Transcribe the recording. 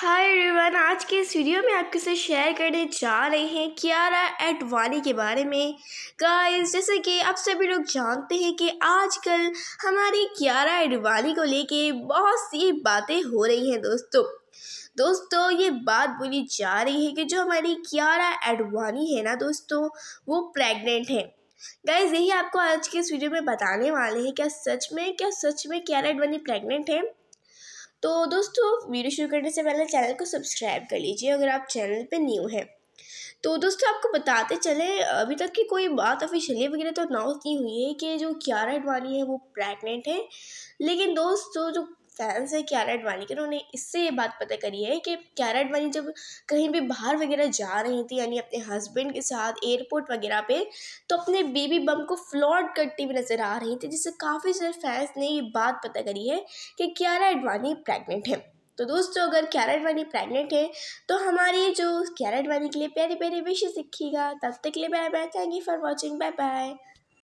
hi everyone आज के इस वीडियो में आपके साथ शेयर करने जा रहे हैं कियारा एडवानी के बारे में गाइस जैसे कि आप सभी लोग जानते हैं कि आजकल हमारी कियारा एडवानी को लेके बहुत सी बातें हो रही हैं दोस्तों दोस्तों ये बात बोली जा रही है कि जो हमारी कियारा एडवानी है ना दोस्तों वो प्रेग्नेंट है गाइज यही आपको आज के इस वीडियो में बताने वाले हैं क्या सच में क्या सच में क्यारा एडवानी प्रेगनेंट है तो दोस्तों वीडियो शुरू करने से पहले चैनल को सब्सक्राइब कर लीजिए अगर आप चैनल पे न्यू हैं तो दोस्तों आपको बताते चले अभी तक की कोई बात ऑफिशियली वगैरह तो अनाउंस नहीं हुई है कि जो क्यारा अडवाणी है वो प्रेग्नेंट है लेकिन दोस्तों जो फैंस हैं कियारा आडवाणी के उन्होंने इससे ये बात पता करी है कि कैरेट आडवाणी जब कहीं भी बाहर वगैरह जा रही थी यानी अपने हस्बैंड के साथ एयरपोर्ट वगैरह पे तो अपने बेबी बम को फ्लॉट करती हुई नज़र आ रही थी जिससे काफ़ी सारे फैंस ने ये बात पता करी है कि कियारा आडवाणी प्रेगनेंट है तो दोस्तों अगर क्यारा अडवाणी प्रेगनेंट है तो हमारी जो क्यारा अडवाणी के लिए प्यारे प्यारे विशेष सीखीगा तब तक के लिए bye bye thank you for watching bye bye